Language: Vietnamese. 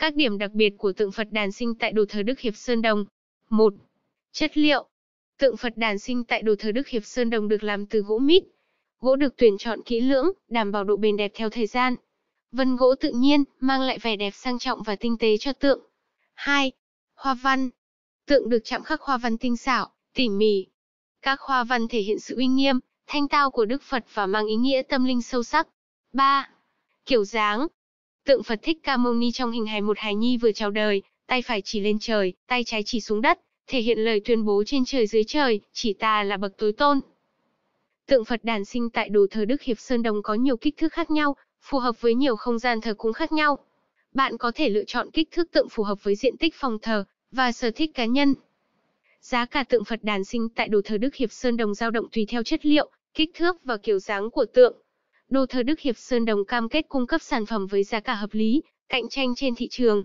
Các điểm đặc biệt của tượng Phật đàn sinh tại đồ thờ Đức Hiệp Sơn Đồng. 1. Chất liệu Tượng Phật đàn sinh tại đồ thờ Đức Hiệp Sơn Đồng được làm từ gỗ mít. Gỗ được tuyển chọn kỹ lưỡng, đảm bảo độ bền đẹp theo thời gian. Vân gỗ tự nhiên, mang lại vẻ đẹp sang trọng và tinh tế cho tượng. 2. Hoa văn Tượng được chạm khắc hoa văn tinh xảo, tỉ mỉ. Các hoa văn thể hiện sự uy nghiêm, thanh tao của Đức Phật và mang ý nghĩa tâm linh sâu sắc. 3. Kiểu dáng Tượng Phật Thích Ca Mâu Ni trong hình hài một hài nhi vừa chào đời, tay phải chỉ lên trời, tay trái chỉ xuống đất, thể hiện lời tuyên bố trên trời dưới trời, chỉ ta là bậc tối tôn. Tượng Phật đàn sinh tại đồ thờ Đức Hiệp Sơn Đồng có nhiều kích thước khác nhau, phù hợp với nhiều không gian thờ cúng khác nhau. Bạn có thể lựa chọn kích thước tượng phù hợp với diện tích phòng thờ và sở thích cá nhân. Giá cả tượng Phật đàn sinh tại đồ thờ Đức Hiệp Sơn Đồng dao động tùy theo chất liệu, kích thước và kiểu dáng của tượng. Đô thơ Đức Hiệp Sơn Đồng cam kết cung cấp sản phẩm với giá cả hợp lý, cạnh tranh trên thị trường,